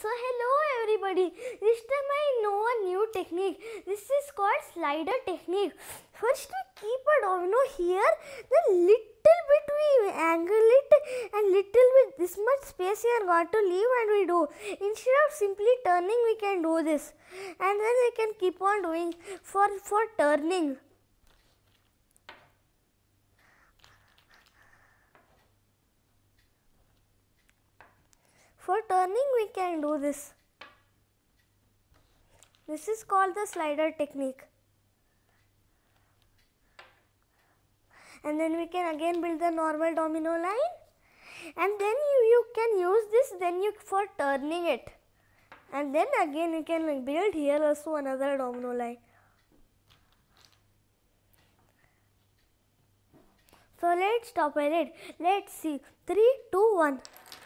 So hello everybody, this time I know a new technique. This is called slider technique. First we keep a domino here, then little bit we angle it and little bit this much space we are going to leave and we do. Instead of simply turning we can do this and then we can keep on doing for, for turning. can do this. This is called the slider technique. And then we can again build the normal domino line. And then you, you can use this then you for turning it. And then again you can build here also another domino line. So let's stop it. Let's see. 3, 2, 1.